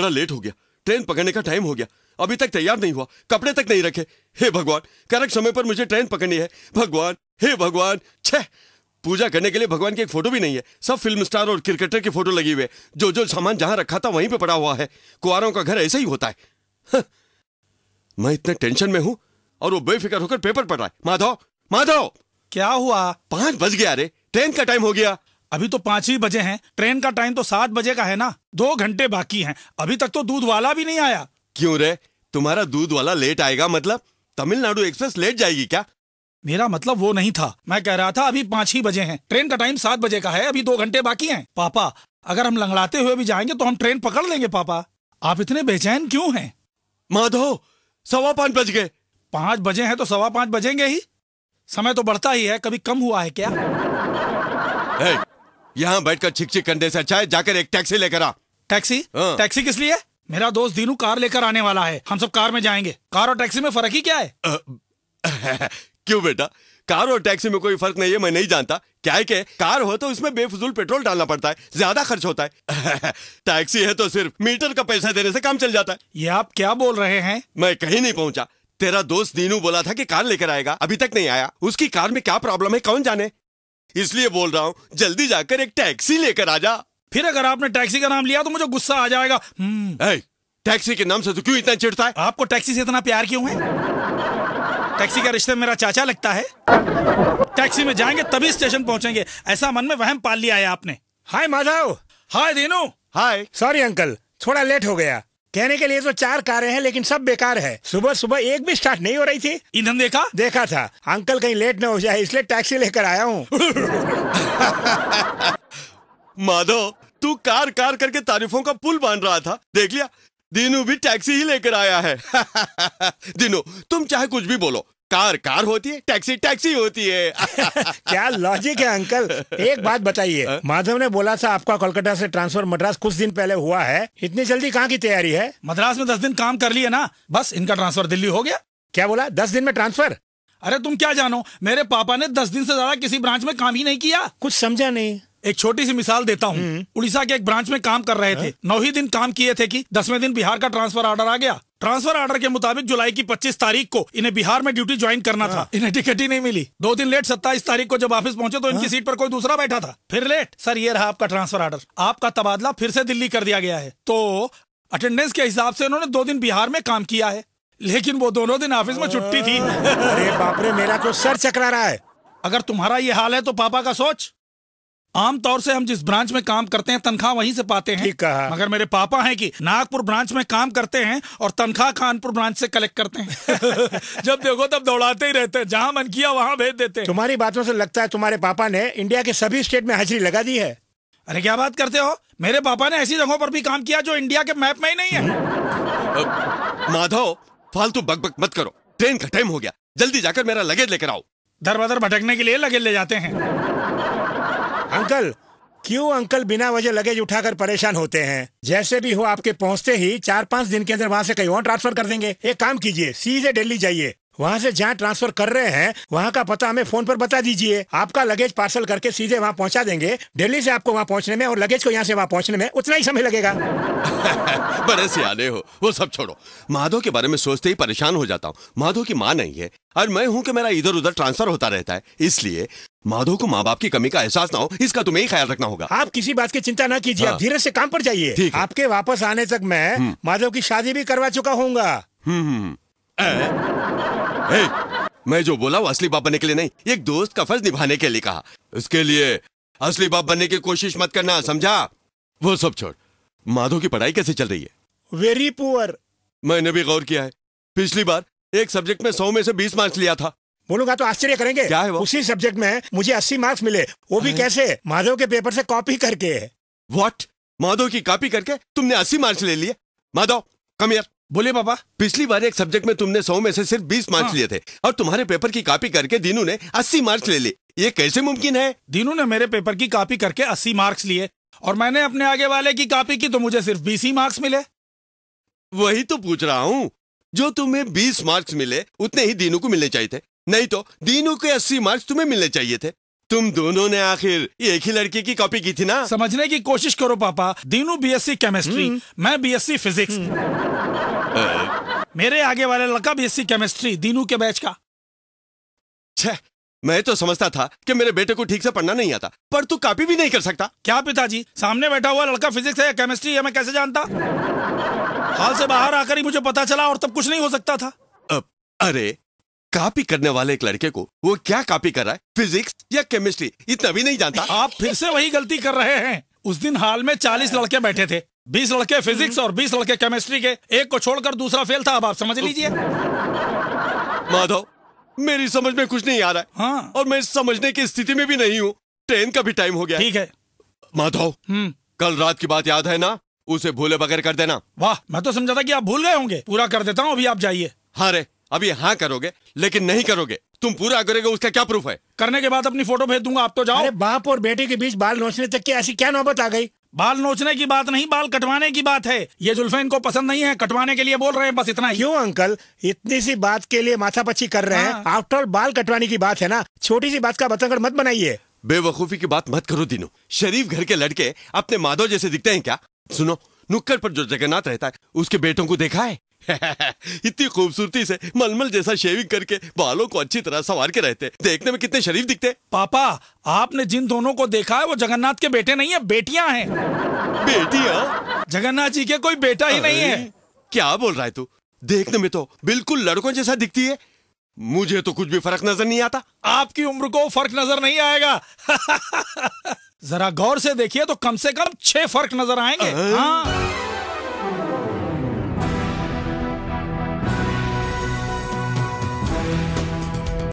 बड़ा लेट हो गया ट्रेन पकड़ने का टाइम हो गया अभी तक तैयार नहीं हुआ कपड़े तक नहीं रखे हे भगवान करेक्ट समय पर मुझे ट्रेन पकड़नी है भगवान हे भगवान छह पूजा करने के लिए भगवान की एक फोटो भी नहीं है सब फिल्म स्टार और क्रिकेटर की फोटो लगी हुई है जो जो सामान जहां रखा था वहीं पे पड़ा हुआ है कुआरों का घर ऐसा ही होता है मैं इतने टेंशन में हूं और वो बेफिक्र होकर पेपर पढ़ रहा है माधव माधव क्या हुआ पांच बज गया अरे ट्रेन का टाइम हो गया अभी तो पांच ही बजे हैं ट्रेन का टाइम तो सात बजे का है ना दो घंटे बाकी हैं अभी तक तो दूध वाला भी नहीं आया क्यों रे तुम्हारा दूध वाला लेट आएगा मतलब तमिलनाडु एक्सप्रेस लेट जाएगी क्या मेरा मतलब वो नहीं था मैं कह रहा था अभी पांच ही बजे हैं ट्रेन का टाइम सात बजे का है अभी दो घंटे बाकी हैं पापा अगर हम लंगड़ाते हुए भी जाएंगे तो हम ट्रेन पकड़ लेंगे पापा आप इतने बेचैन क्यों हैं माधो सवा पांच बज गए पांच बजे हैं तो सवा पाँच बजेंगे ही समय तो बढ़ता ही है कभी कम हुआ है क्या hey, यहाँ बैठकर छिक छिक करने से अच्छा है जाकर एक टैक्सी लेकर आ टैक्सी हाँ। टैक्सी किस लिए मेरा दोस्त दीनू कार लेकर आने वाला है हम सब कार में जाएंगे कार और टैक्सी में फर्क ही क्या है क्यों बेटा कार और टैक्सी में कोई फर्क नहीं है मैं नहीं जानता क्या है के? कार हो तो उसमें बेफजूल पेट्रोल डालना पड़ता है ज्यादा खर्च होता है टैक्सी है तो सिर्फ मीटर का पैसा देने से काम चल जाता है ये आप क्या बोल रहे हैं मैं कहीं नहीं पहुंचा तेरा दोस्त दीनू बोला था कि कार लेकर आएगा अभी तक नहीं आया उसकी कार में क्या प्रॉब्लम है कौन जाने इसलिए बोल रहा हूँ जल्दी जाकर एक टैक्सी लेकर आ जा फिर अगर आपने टैक्सी का नाम लिया तो मुझे गुस्सा आ जाएगा हम्म। टैक्सी के नाम से तो क्यों इतना चिड़ता है आपको टैक्सी से इतना प्यार क्यों है टैक्सी का रिश्ते मेरा चाचा लगता है टैक्सी में जाएंगे तभी स्टेशन पहुंचेंगे ऐसा मन में वहम पाल लिया है आपने hi Madhav hi Dinu hi sorry uncle थोड़ा लेट हो गया कहने के लिए तो चार कारें हैं लेकिन सब बेकार है सुबह सुबह एक भी स्टार्ट नहीं हो रही थी ईंधन देखा देखा था अंकल कहीं लेट न हो जाए इसलिए टैक्सी लेकर आया हूँ माधव तू कार कार करके तारीफों का पुल बांध रहा था देख लिया दिनू भी टैक्सी ही लेकर आया है दिनू तुम चाहे कुछ भी बोलो कार कार होती है टैक्सी टैक्सी होती है क्या लॉजिक है अंकल एक बात बताइए हाँ? माधव ने बोला था आपका कोलकाता से ट्रांसफर मद्रास कुछ दिन पहले हुआ है इतनी जल्दी कहाँ की तैयारी है मद्रास में दस दिन काम कर लिए ना बस इनका ट्रांसफर दिल्ली हो गया क्या बोला दस दिन में ट्रांसफर अरे तुम क्या जानो मेरे पापा ने दस दिन से ज्यादा किसी ब्रांच में काम ही नहीं किया कुछ समझा नहीं एक छोटी सी मिसाल देता हूँ हम्म। उड़ीसा के एक ब्रांच में काम कर रहे थे हाँ? नौ ही दिन काम किए थे कि दसवें दिन बिहार का ट्रांसफर ऑर्डर आ गया ट्रांसफर ऑर्डर के मुताबिक जुलाई की 25 तारीख को इन्हें बिहार में ड्यूटी ज्वाइन करना था हाँ। इन्हें टिकट ही नहीं मिली दो दिन लेट सत्ताईस तारीख को जब ऑफिस पहुंचे तो इनकी सीट हाँ। पर कोई दूसरा बैठा था फिर लेट सर ये रहा आपका ट्रांसफर ऑर्डर आपका तबादला फिर से दिल्ली कर दिया गया है तो अटेंडेंस के हिसाब से उन्होंने दो दिन बिहार में काम किया है लेकिन वो दोनों दिन ऑफिस में छुट्टी थी अरे बापरे मेरा तो सर चकरा रहा है अगर तुम्हारा ये हाल है तो पापा का सोच आमतौर से हम जिस ब्रांच में काम करते हैं तनख्वाह वहीं से पाते हैं है। मगर मेरे पापा हैं कि नागपुर ब्रांच में काम करते हैं और तनख्वाह कानपुर ब्रांच से कलेक्ट करते हैं जब देखो तब दौड़ाते ही रहते हैं जहाँ मन किया वहाँ भेज देते हैं तुम्हारी बातों से लगता है तुम्हारे पापा ने इंडिया के सभी स्टेट में हाजिरी लगा दी है अरे क्या बात करते हो मेरे पापा ने ऐसी जगहों पर भी काम किया जो इंडिया के मैप में ही नहीं है माधव फालतू बकबक मत करो ट्रेन का टाइम हो गया जल्दी जाकर मेरा लगेज लेकर आओ दर बदर भटकने के लिए लगेज ले जाते हैं अंकल क्यों अंकल बिना वजह लगेज उठाकर परेशान होते हैं जैसे भी हो आपके पहुंचते ही चार पांच दिन के अंदर वहां से कहीं और ट्रांसफर कर देंगे एक काम कीजिए सीधे दिल्ली जाइए वहाँ से जहाँ ट्रांसफर कर रहे हैं वहाँ का पता हमें फोन पर बता दीजिए आपका लगेज पार्सल करके सीधे वहाँ पहुँचा देंगे दिल्ली से आपको वहाँ पहुँचने में और लगेज को यहाँ से वहाँ पहुँचने में उतना ही समय लगेगा बड़े सियाने हो वो सब छोड़ो माधो के बारे में सोचते ही परेशान हो जाता हूँ माधो की माँ नहीं है और मैं हूँ कि मेरा इधर उधर ट्रांसफर होता रहता है इसलिए माधो को माँ बाप की कमी का एहसास ना हो इसका तुम्हें ही ख्याल रखना होगा आप किसी बात की चिंता ना कीजिए आप हाँ। धीरे से काम पर जाइए आपके वापस आने तक मैं हम्म। माधव की शादी भी करवा चुका हूँ ए, ए, मैं जो बोला वो असली बाप बनने के लिए नहीं एक दोस्त का फर्ज निभाने के लिए कहा इसके लिए असली बाप बनने की कोशिश मत करना समझा वो सब छोड़ माधो की पढ़ाई कैसे चल रही है वेरी पुअर मैंने भी गौर किया है पिछली बार एक सब्जेक्ट में सौ में से बीस मार्क्स लिया था बोलूंगा तो आश्चर्य करेंगे क्या है वो? उसी सब्जेक्ट में मुझे अस्सी मार्क्स मिले वो भी हाँ। कैसे माधव के पेपर से कॉपी करके वॉट माधव की कॉपी करके तुमने अस्सी मार्क्स ले लिए माधव कम यार बोलिए पापा पिछली बार एक सब्जेक्ट में तुमने सौ में से सिर्फ बीस मार्क्स हाँ। लिए थे और तुम्हारे पेपर की कॉपी करके दीनू ने अस्सी मार्क्स ले ली ये कैसे मुमकिन है दीनू ने मेरे पेपर की कॉपी करके अस्सी मार्क्स लिए और मैंने अपने आगे वाले की कॉपी की तो मुझे सिर्फ बीस ही मार्क्स मिले वही तो पूछ रहा हूँ जो तुम्हें बीस मार्क्स मिले उतने ही दीनू को मिलने चाहिए थे नहीं तो दीनू के अस्सी मार्क्स तुम्हें मिलने चाहिए थे तुम दोनों ने आखिर एक ही लड़की की कॉपी की थी ना समझने की कोशिश करो पापा दीनू बीएससी केमिस्ट्री हम्म। मैं बीएससी फिजिक्स मेरे आगे वाले लड़का इसी केमिस्ट्री दीनू के बैच का छह मैं तो समझता था कि मेरे बेटे को ठीक से पढ़ना नहीं आता पर तू कॉपी भी नहीं कर सकता क्या पिताजी सामने बैठा हुआ लड़का फिजिक्स है या केमिस्ट्री है मैं कैसे जानता हाल से बाहर आकर ही मुझे पता चला और तब कुछ नहीं हो सकता था अब अरे कॉपी करने वाले एक लड़के को वो क्या कॉपी कर रहा है फिजिक्स या केमिस्ट्री इतना भी नहीं जानता आप फिर से वही गलती कर रहे हैं उस दिन हाल में चालीस लड़के बैठे थे बीस लड़के हम्म। फिजिक्स और बीस लड़के केमिस्ट्री के एक को छोड़कर दूसरा फेल था अब आप समझ लीजिए माधव मेरी समझ में कुछ नहीं आ रहा है हाँ। और मैं समझने की स्थिति में भी नहीं हूँ ट्रेन का भी टाइम हो गया ठीक है माधव हम्म। कल रात की बात याद है ना उसे भूले बगैर कर देना वाह मैं तो समझा था कि आप भूल गए होंगे पूरा कर देता हूँ अभी आप जाइए हाँ रे अभी हाँ करोगे लेकिन नहीं करोगे तुम पूरा करोगे उसका क्या प्रूफ है करने के बाद अपनी फोटो भेज दूंगा आप तो जाओ अरे बाप और बेटे के बीच बाल नोचने तक की ऐसी क्या नौबत आ गई बाल नोचने की बात नहीं बाल कटवाने की बात है ये जुल्फे इनको पसंद नहीं है कटवाने के लिए बोल रहे हैं बस इतना ही क्यों अंकल इतनी सी बात के लिए माथा पच्ची कर रहे हैं आफ्टर हाँ। बाल कटवाने की बात है ना छोटी सी बात का बतंगड़ मत बनाइए बेवकूफी की बात मत करो दिनू शरीफ घर के लड़के अपने माधव जैसे दिखते हैं क्या सुनो नुक्कड़ पर जो जगन्नाथ रहता है उसके बेटों को देखा है इतनी खूबसूरती से मलमल जैसा शेविंग करके बालों को अच्छी तरह संवार के रहते देखने में कितने शरीफ दिखते पापा आपने जिन दोनों को देखा है वो जगन्नाथ के बेटे नहीं है बेटियां हैं बेटियां जगन्नाथ जी के कोई बेटा ही नहीं है क्या बोल रहा है तू देखने में तो बिल्कुल लड़कों जैसा दिखती है मुझे तो कुछ भी फर्क नजर नहीं आता आपकी उम्र को फर्क नजर नहीं आएगा जरा गौर से देखिए तो कम से कम छह फर्क नजर आएंगे हाँ।